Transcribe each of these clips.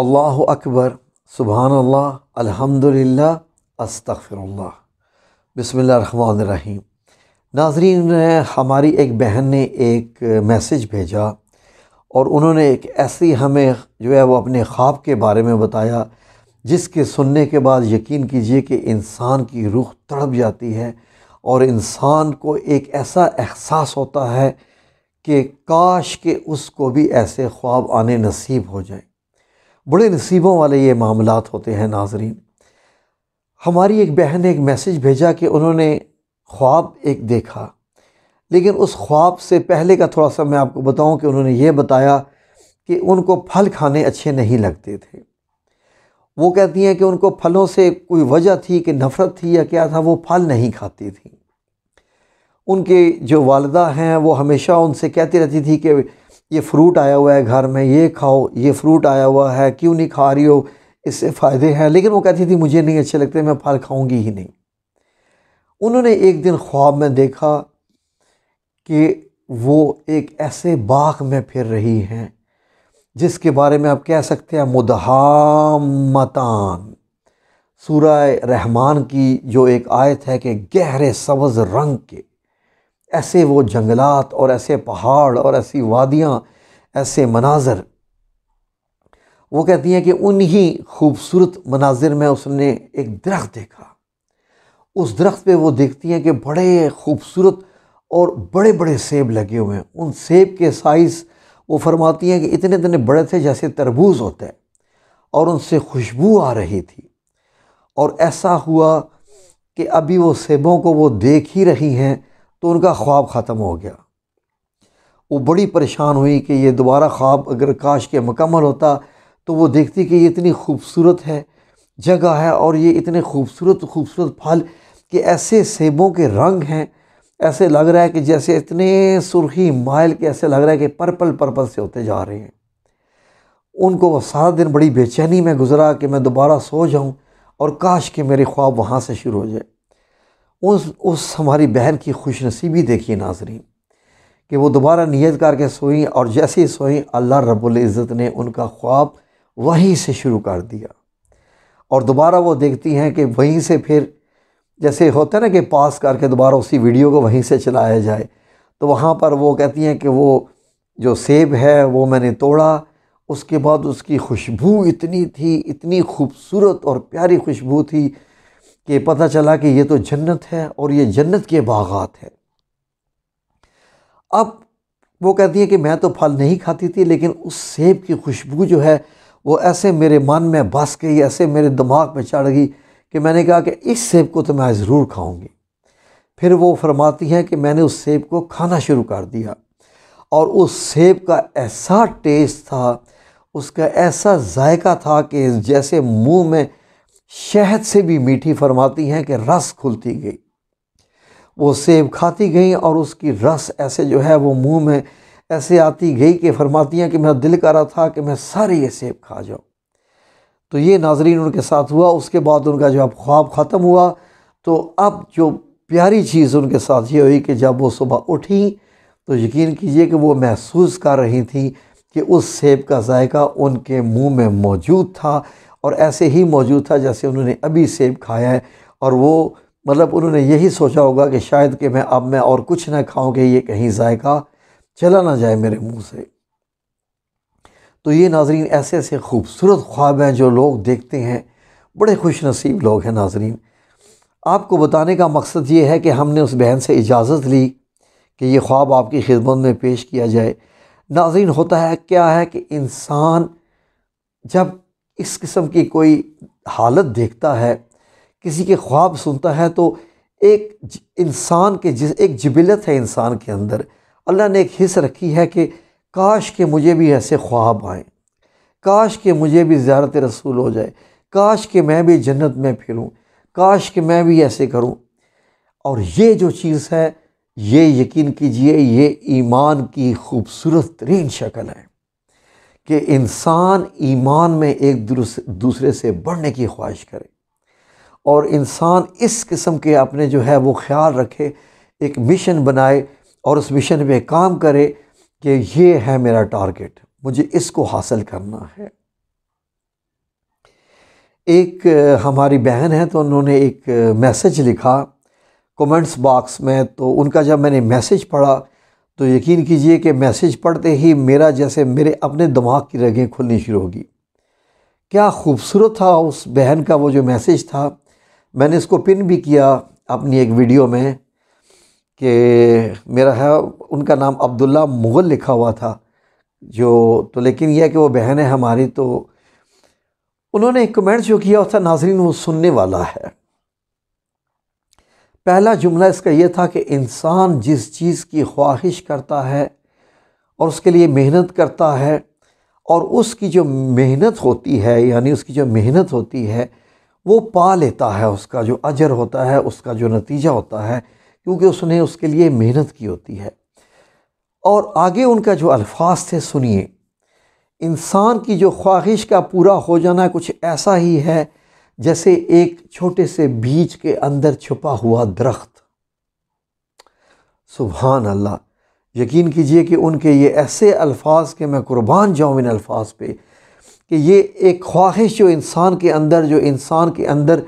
अल्लाह अकबर सुबहान अल्लाह अल्हम्दुलिल्लाह अस्तगफिरुल्लाह नाजरीन हमारी एक बहन ने एक मैसेज भेजा और उन्होंने एक ऐसी हमें जो है वो अपने ख्वाब के बारे में बताया जिसके सुनने के बाद यकीन कीजिए कि इंसान की रूह तड़प जाती है और इंसान को एक ऐसा एहसास होता है कि काश के उसको भी ऐसे ख्वाब आने नसीब हो जाए बड़े नसीबों वाले ये मामला होते हैं नाजरीन हमारी एक बहन ने एक मैसेज भेजा कि उन्होंने ख्वाब एक देखा लेकिन उस ख्वाब से पहले का थोड़ा सा मैं आपको बताऊं कि उन्होंने ये बताया कि उनको फल खाने अच्छे नहीं लगते थे वो कहती हैं कि उनको फलों से कोई वजह थी कि नफ़रत थी या क्या था वो फल नहीं खाती थी उनके जो वालदा हैं वो हमेशा उनसे कहती रहती थी कि ये फ्रूट आया हुआ है घर में ये खाओ ये फ्रूट आया हुआ है क्यों नहीं खा रही हो इससे फ़ायदे हैं लेकिन वो कहती थी मुझे नहीं अच्छे लगते मैं फल खाऊंगी ही नहीं उन्होंने एक दिन ख्वाब में देखा कि वो एक ऐसे बाग में फिर रही हैं जिसके बारे में आप कह सकते हैं मुदहामतान सूरा रहमान की जो एक आयत है कि गहरे सब्ज़ रंग के ऐसे वो जंगलात और ऐसे पहाड़ और ऐसी वादियाँ ऐसे मनाजर वो कहती हैं कि उन्हीं खूबसूरत मनाजिर में उसने एक दरख्त देखा उस दरख्त पे वो देखती हैं कि बड़े खूबसूरत और बड़े बड़े सेब लगे हुए हैं उन सेब के साइज़ वो फरमाती हैं कि इतने इतने बड़े थे जैसे तरबूज होते हैं और उनसे खुशबू आ रही थी और ऐसा हुआ कि अभी वो सेबों को वो देख ही रही हैं तो उनका ख्वाब ख़त्म हो गया वो बड़ी परेशान हुई कि ये दोबारा ख्वाब अगर काश के मुकम्मल होता तो वो देखती कि ये इतनी खूबसूरत है जगह है और ये इतने खूबसूरत खूबसूरत फल कि ऐसे सेबों के रंग हैं ऐसे लग रहा है कि जैसे इतने सुरखी माइल के ऐसे लग रहा है कि पर्पल पर्पल से होते जा रहे हैं उनको वो सारा दिन बड़ी बेचैनी में गुजरा कि मैं दोबारा सो जाऊं और काश कि मेरे ख्वाब वहाँ से शुरू हो जाए उस उस हमारी बहन की खुशनसीबी देखिए नाजरीन कि वो दोबारा नीयत करके सोई और जैसे ही सोई अल्लाह रब्बुल इज़्ज़त ने उनका ख्वाब वहीं से शुरू कर दिया और दोबारा वो देखती हैं कि वहीं से फिर जैसे होता है ना कि पास करके दोबारा उसी वीडियो को वहीं से चलाया जाए तो वहाँ पर वो कहती हैं कि वो जो सेब है वो मैंने तोड़ा उसके बाद उसकी खुशबू इतनी थी इतनी खूबसूरत और प्यारी खुशबू थी कि पता चला कि ये तो जन्नत है और ये जन्नत के बागात हैं अब वो कहती है कि मैं तो फल नहीं खाती थी लेकिन उस सेब की खुशबू जो है वो ऐसे मेरे मन में बस गई ऐसे मेरे दिमाग में चढ़ गई कि मैंने कहा कि इस सेब को तो मैं ज़रूर खाऊंगी फिर वो फरमाती हैं कि मैंने उस सेब को खाना शुरू कर दिया और उस सेब का ऐसा टेस्ट था उसका ऐसा जायका था कि जैसे मुंह में शहद से भी मीठी फरमाती हैं कि रस खुलती गई वो सेब खाती गई और उसकी रस ऐसे जो है वो मुंह में ऐसे आती गई कि फरमाती हैं कि मेरा दिल कर रहा था कि मैं सारे ये सेब खा जाऊँ तो ये नाजरीन उनके साथ हुआ उसके बाद उनका जब ख्वाब ख़त्म हुआ तो अब जो प्यारी चीज़ उनके साथ ये हुई कि जब वो सुबह उठी तो यकीन कीजिए कि वो महसूस कर रही थी कि उस सेब का जायका उनके मुंह में मौजूद था और ऐसे ही मौजूद था जैसे उन्होंने अभी सेब खाया है और वो मतलब उन्होंने यही सोचा होगा कि शायद कि मैं अब मैं और कुछ ना खाऊँ कि ये कहीं जायका चला ना जाए मेरे मुंह से तो ये नाजरीन ऐसे ऐसे खूबसूरत ख्वाब हैं जो लोग देखते हैं बड़े खुश नसीब लोग हैं नाजरीन आपको बताने का मकसद ये है कि हमने उस बहन से इजाज़त ली कि ये ख्वाब आपकी खिदमत में पेश किया जाए नाजरीन होता है क्या है कि इंसान जब इस किस्म की कोई हालत देखता है किसी के ख्वाब सुनता है तो एक इंसान के जिस एक जबिलत है इंसान के अंदर अल्लाह ने एक हिस्स रखी है कि काश के मुझे भी ऐसे ख्वाब आएँ काश के मुझे भी ज्यारत रसूल हो जाए काश के मैं भी जन्नत में फिरूँ काश के मैं भी ऐसे करूँ और ये जो चीज़ है ये यकीन कीजिए ये ईमान की खूबसूरत तरीन शक्ल है कि इंसान ईमान में एक दूसरे से बढ़ने की ख्वाहिश करे और इंसान इस किस्म के अपने जो है वो ख्याल रखे एक मिशन बनाए और उस मिशन में काम करे कि ये है मेरा टारगेट मुझे इसको हासिल करना है एक हमारी बहन है तो उन्होंने एक मैसेज लिखा कमेंट्स बॉक्स में तो उनका जब मैंने मैसेज पढ़ा तो यकीन कीजिए कि मैसेज पढ़ते ही मेरा जैसे मेरे अपने दिमाग की रगें खुलनी शुरू होगी क्या खूबसूरत था उस बहन का वो जो मैसेज था मैंने इसको पिन भी किया अपनी एक वीडियो में कि मेरा है उनका नाम अब्दुल्ला मुग़ल लिखा हुआ था जो तो लेकिन यह कि वो बहन है हमारी तो उन्होंने एक कमेंट जो किया उसका नाजरीन वो सुनने वाला है पहला जुमला इसका यह था कि इंसान जिस चीज़ की ख्वाहिश करता है और उसके लिए मेहनत करता है और उसकी जो मेहनत होती है यानी उसकी जो मेहनत होती है वो पा लेता है उसका जो अजर होता है उसका जो नतीजा होता है क्योंकि उसने उसके लिए मेहनत की होती है और आगे उनका जो अल्फाज थे सुनिए इंसान की जो ख्वाहिश का पूरा हो जाना कुछ ऐसा ही है जैसे एक छोटे से बीज के अंदर छुपा हुआ दरख्त सुबहान अल्लाह यकीन कीजिए कि उनके ये ऐसे अल्फाज के मैं कुर्बान जाऊँ इन अल्फाज पे कि ये एक ख्वाहिश जो इंसान के अंदर जो इंसान के अंदर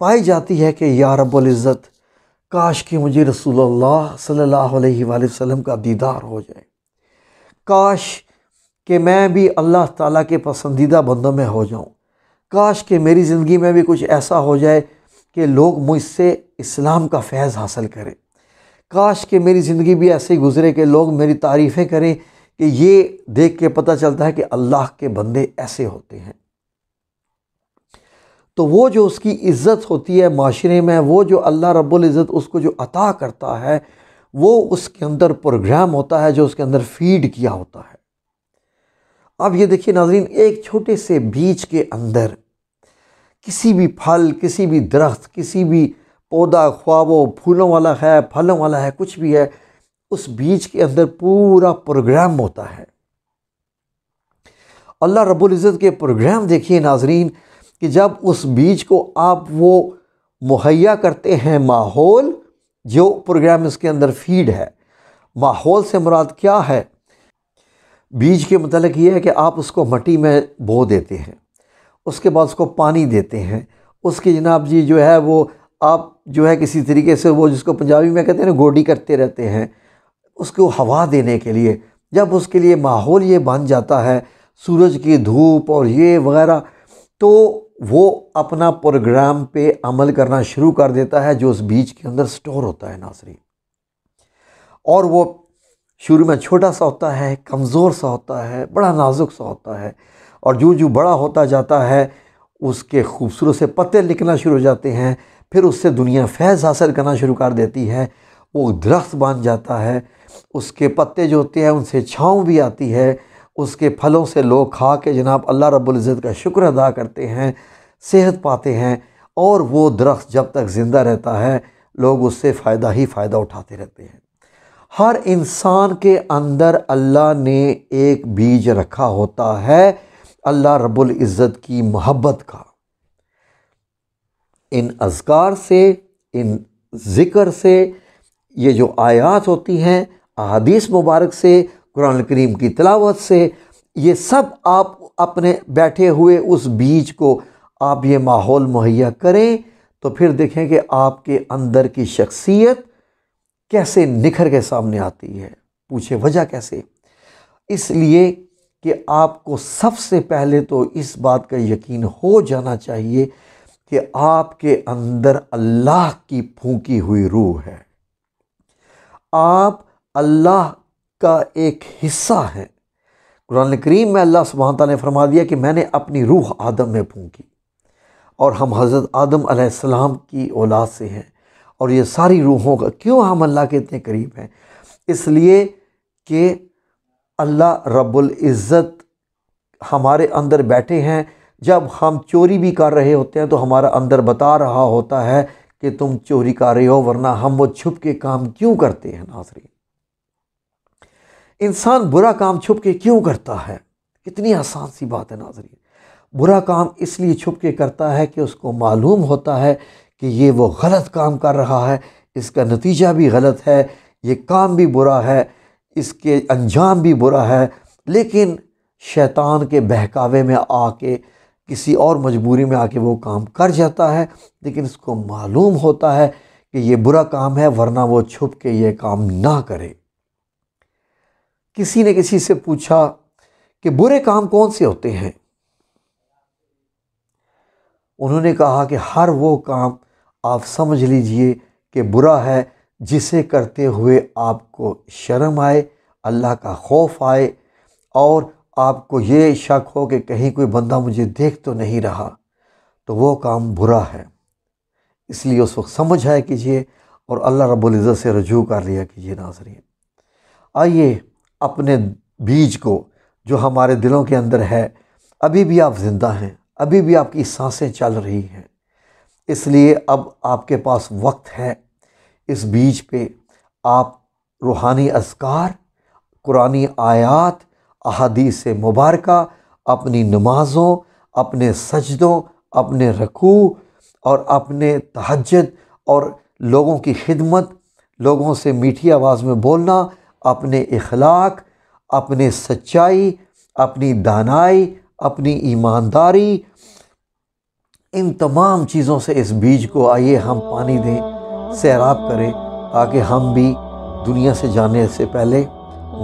पाई जाती है कि या रब्ज़त काश कि मुझे रसूलुल्लाह सल्लल्लाहु अलैहि वसल्लम का दीदार हो जाए काश कि मैं भी अल्लाह ताला के पसंदीदा बंदों में हो जाऊं काश कि मेरी ज़िंदगी में भी कुछ ऐसा हो जाए कि लोग मुझसे इस्लाम का फैज़ हासिल करें काश कि मेरी ज़िंदगी भी ऐसे ही गुजरे कि लोग मेरी तारीफ़ें करें कि ये देख के पता चलता है कि अल्लाह के बंदे ऐसे होते हैं तो वो जो उसकी इज़्ज़त होती है माशरे में वो जो अल्लाह रब्बुल इज़्ज़त उसको जो अता करता है वो उसके अंदर प्रोग्राम होता है जो उसके अंदर फीड किया होता है अब ये देखिए नाजरीन एक छोटे से बीज के अंदर किसी भी फल किसी भी दरख्त किसी भी पौधा ख्वाबों फूलों वाला है फलों वाला है कुछ भी है उस बीज के अंदर पूरा प्रोग्राम होता है अल्लाह रब्बुल इज़्ज़त के प्रोग्राम देखिए नाजरीन कि जब उस बीज को आप वो मुहैया करते हैं माहौल जो प्रोग्राम इसके अंदर फीड है माहौल से मुराद क्या है बीज के मतलब ये है कि आप उसको मटी में बो देते हैं उसके बाद उसको पानी देते हैं उसके जनाब जी जो है वो आप जो है किसी तरीके से वो जिसको पंजाबी में कहते हैं ना गोडी करते रहते हैं उसको हवा देने के लिए जब उसके लिए माहौल ये बन जाता है सूरज की धूप और ये वगैरह तो वो अपना प्रोग्राम पे अमल करना शुरू कर देता है जो उस बीज के अंदर स्टोर होता है नासरी और वो शुरू में छोटा सा होता है कमज़ोर सा होता है बड़ा नाजुक सा होता है और जो जो बड़ा होता जाता है उसके खूबसूरत से पत्ते लिखना शुरू हो जाते हैं फिर उससे दुनिया फैज़ हासिल करना शुरू कर देती है वो दरख्त बन जाता है उसके पत्ते जो होते हैं उनसे छाँव भी आती है उसके फलों से लोग खा के जनाब अल्लाह रब्ज़त का शुक्र अदा करते हैं सेहत पाते हैं और वो दरख्त जब तक ज़िंदा रहता है लोग उससे फ़ायदा ही फ़ायदा उठाते रहते हैं हर इंसान के अंदर अल्लाह ने एक बीज रखा होता है अल्लाह रब्बुल इज़्ज़त की मोहब्बत का इन अजगार से इन ज़िक्र से ये जो आयात होती हैं अदीस मुबारक से कुरान करीम की तलावत से ये सब आप अपने बैठे हुए उस बीज को आप ये माहौल मुहैया करें तो फिर देखें कि आपके अंदर की शख्सियत कैसे निखर के सामने आती है पूछे वजह कैसे इसलिए कि आपको सबसे पहले तो इस बात का यकीन हो जाना चाहिए कि आपके अंदर अल्लाह की फूकी हुई रूह है आप अल्लाह का एक हिस्सा हैं कुरान करीम में अल्लाह सुबहानता ने फरमा दिया कि मैंने अपनी रूह आदम में फूकी और हम हज़रत आदम सलाम की औलाद से हैं और ये सारी रूहों का क्यों हम अल्लाह के इतने करीब हैं इसलिए कि अल्लाह रब्बुल इज़्ज़त हमारे अंदर बैठे हैं जब हम चोरी भी कर रहे होते हैं तो हमारा अंदर बता रहा होता है कि तुम चोरी कर रहे हो वरना हम वो छुप के काम क्यों करते हैं नाजरीन इंसान बुरा काम छुप के क्यों करता है कितनी आसान सी बात है नाजरीन बुरा काम इसलिए छुप के करता है कि उसको मालूम होता है कि ये वो गलत काम कर रहा है इसका नतीजा भी गलत है ये काम भी बुरा है इसके अंजाम भी बुरा है लेकिन शैतान के बहकावे में आके किसी और मजबूरी में आके वो काम कर जाता है लेकिन इसको मालूम होता है कि ये बुरा काम है वरना वो छुप के ये काम ना करे किसी ने किसी से पूछा कि बुरे काम कौन से होते हैं उन्होंने कहा कि हर वो काम आप समझ लीजिए कि बुरा है जिसे करते हुए आपको शर्म आए अल्लाह का खौफ आए और आपको ये शक हो कि कहीं कोई बंदा मुझे देख तो नहीं रहा तो वो काम बुरा है इसलिए उस वक्त समझ आया कीजिए और अल्लाह रब्बुल इज़्ज़त से रजू कर लिया कीजिए नाजरीन आइए अपने बीज को जो हमारे दिलों के अंदर है अभी भी आप ज़िंदा हैं अभी भी आपकी सांसें चल रही हैं इसलिए अब आपके पास वक्त है इस बीच पे आप रूहानी असकार कुरानी आयात से मुबारक अपनी नमाज़ों अपने सजदों अपने रकू और अपने तहजद और लोगों की खिदमत लोगों से मीठी आवाज़ में बोलना अपने इखलाक अपने सच्चाई अपनी दानाई अपनी ईमानदारी इन तमाम चीज़ों से इस बीज को आइए हम पानी दें सैराब करें ताकि हम भी दुनिया से जाने से पहले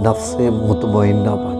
नफ्स मुतमिन ना पाए